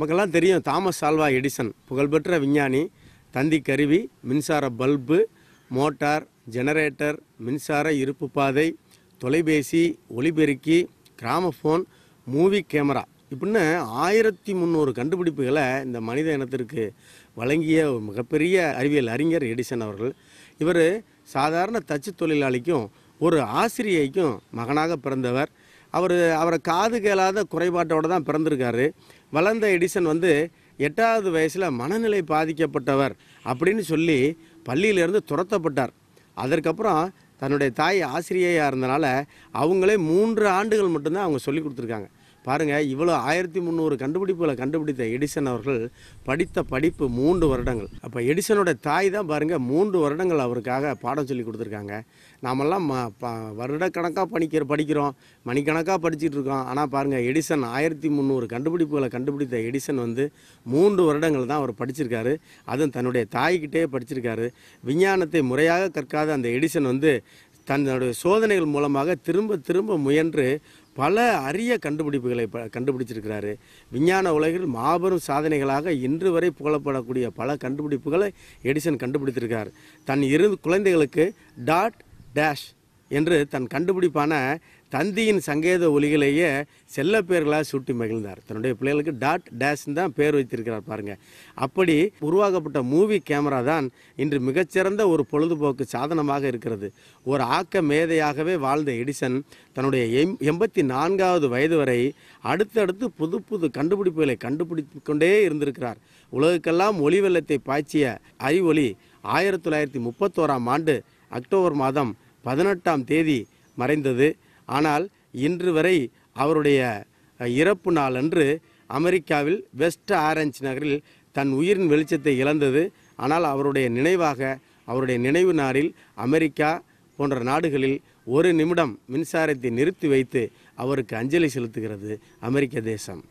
நமக்கெல்லாம் தெரியும் Thomas Alva Edison புகழ்பெற்ற விஞ்ஞானி தந்தி கருவி மின்சார பல்பு மோட்டார் ஜெனரேட்டர் மின்சார இருப்பு பாதை தொலைபேசி ஒளிபெருக்கி கிராமஃபோன் மூவி கேமரா இப்படின்னு ஆயிரத்தி முந்நூறு கண்டுபிடிப்புகளை இந்த மனித இனத்திற்கு வழங்கிய மிகப்பெரிய அறிவியல் அறிஞர் எடிசன் அவர்கள் இவர் சாதாரண தச்சு தொழிலாளிக்கும் ஒரு ஆசிரியைக்கும் மகனாக பிறந்தவர் அவர் அவரை காது கேளாத குறைபாட்டோடு தான் பிறந்திருக்காரு வளர்ந்த எடிசன் வந்து எட்டாவது வயசில் மனநிலை பாதிக்கப்பட்டவர் அப்படின்னு சொல்லி பள்ளியிலேருந்து துரத்தப்பட்டார் அதற்கப்புறம் தன்னுடைய தாய் ஆசிரியையாக இருந்தனால அவங்களே மூன்று ஆண்டுகள் மட்டும்தான் அவங்க சொல்லி கொடுத்துருக்காங்க பாருங்கள் இவ்வளோ ஆயிரத்தி முந்நூறு கண்டுபிடிப்புகளை கண்டுபிடித்த எடிசன் அவர்கள் படித்த படிப்பு மூன்று வருடங்கள் அப்போ எடிசனோட தாய் தான் பாருங்கள் மூன்று வருடங்கள் அவருக்காக பாடம் சொல்லி கொடுத்துருக்காங்க நாமெல்லாம் ம ப வருடக்கணக்காக படிக்கிற படிக்கிறோம் மணிக்கணக்காக படிச்சுட்டு இருக்கோம் ஆனால் பாருங்கள் எடிசன் ஆயிரத்தி முந்நூறு கண்டுபிடிப்புகளை கண்டுபிடித்த எடிசன் வந்து மூன்று வருடங்கள் தான் அவர் படிச்சிருக்காரு அதுவும் தன்னுடைய தாய்கிட்டே படிச்சிருக்காரு விஞ்ஞானத்தை முறையாக கற்காத அந்த எடிசன் வந்து தன்னுடைய சோதனைகள் மூலமாக திரும்ப திரும்ப முயன்று பல அரிய கண்டுபிடிப்புகளை கண்டுபிடிச்சிருக்கிறாரு விஞ்ஞான உலகில் மாபெரும் சாதனைகளாக இன்று வரை புகழப்படக்கூடிய பல கண்டுபிடிப்புகளை எடிசன் கண்டுபிடித்திருக்கிறார் தன் இரு குழந்தைகளுக்கு டாட் டேஷ் என்று தன் கண்டுபிடிப்பான தந்தியின் சங்கேத ஒலிகளையே செல்ல பேர்களாக சுட்டி மகிழ்ந்தார் தன்னுடைய பிள்ளைகளுக்கு டாட் டேஷ்னு தான் பேர் வைத்திருக்கிறார் பாருங்கள் அப்படி உருவாக்கப்பட்ட மூவி கேமரா தான் இன்று மிகச்சிறந்த ஒரு பொழுதுபோக்கு சாதனமாக இருக்கிறது ஒரு ஆக்க மேதையாகவே வாழ்ந்த எடிசன் தன்னுடைய எம் எண்பத்தி நான்காவது வயது வரை அடுத்தடுத்து புது புது கண்டுபிடிப்புகளை கண்டுபிடித்து கொண்டே இருந்திருக்கிறார் உலகுக்கெல்லாம் ஒளி வெள்ளத்தை பாய்ச்சிய அறிவொளி ஆயிரத்தி தொள்ளாயிரத்தி முப்பத்தோராம் ஆண்டு அக்டோபர் மாதம் பதினெட்டாம் தேதி மறைந்தது ஆனால் இன்று வரை அவருடைய இறப்பு நாள் அன்று அமெரிக்காவில் வெஸ்ட் ஆரஞ்ச் நகரில் தன் உயிரின் வெளிச்சத்தை இழந்தது ஆனால் அவருடைய நினைவாக அவருடைய நினைவு நாளில் அமெரிக்கா போன்ற நாடுகளில் ஒரு நிமிடம் மின்சாரத்தை நிறுத்தி வைத்து அவருக்கு அஞ்சலி செலுத்துகிறது அமெரிக்க தேசம்